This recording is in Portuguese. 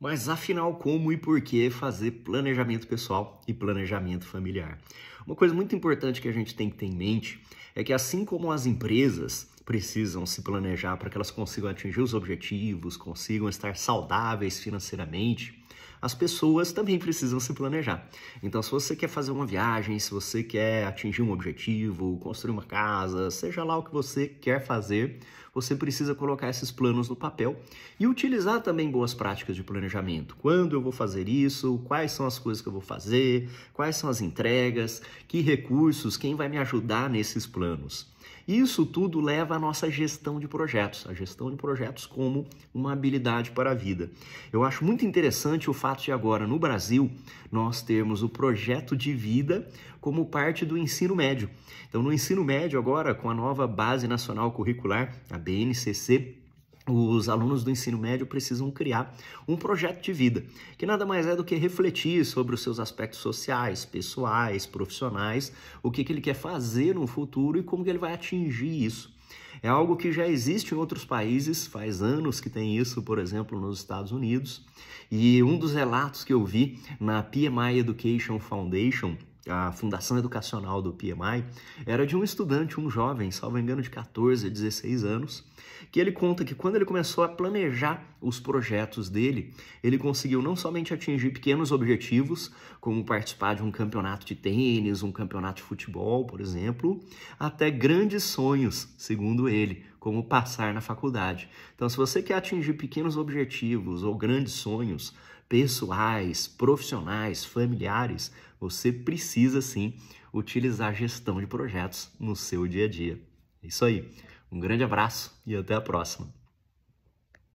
Mas afinal, como e por que fazer planejamento pessoal e planejamento familiar? Uma coisa muito importante que a gente tem que ter em mente é que, assim como as empresas precisam se planejar para que elas consigam atingir os objetivos, consigam estar saudáveis financeiramente, as pessoas também precisam se planejar. Então, se você quer fazer uma viagem, se você quer atingir um objetivo, construir uma casa, seja lá o que você quer fazer, você precisa colocar esses planos no papel e utilizar também boas práticas de planejamento. Quando eu vou fazer isso? Quais são as coisas que eu vou fazer? Quais são as entregas? Que recursos? Quem vai me ajudar nesses planos? Isso tudo leva à nossa gestão de projetos, a gestão de projetos como uma habilidade para a vida. Eu acho muito interessante o fato de agora, no Brasil, nós termos o projeto de vida como parte do ensino médio. Então, no ensino médio, agora, com a nova Base Nacional Curricular, a BNCC, os alunos do ensino médio precisam criar um projeto de vida, que nada mais é do que refletir sobre os seus aspectos sociais, pessoais, profissionais, o que, que ele quer fazer no futuro e como que ele vai atingir isso. É algo que já existe em outros países, faz anos que tem isso, por exemplo, nos Estados Unidos. E um dos relatos que eu vi na PMI Education Foundation, a fundação educacional do PMI, era de um estudante, um jovem, salvo engano, de 14, 16 anos, que ele conta que quando ele começou a planejar os projetos dele, ele conseguiu não somente atingir pequenos objetivos, como participar de um campeonato de tênis, um campeonato de futebol, por exemplo, até grandes sonhos, segundo ele, como passar na faculdade. Então, se você quer atingir pequenos objetivos ou grandes sonhos pessoais, profissionais, familiares, você precisa sim utilizar a gestão de projetos no seu dia a dia. É isso aí. Um grande abraço e até a próxima.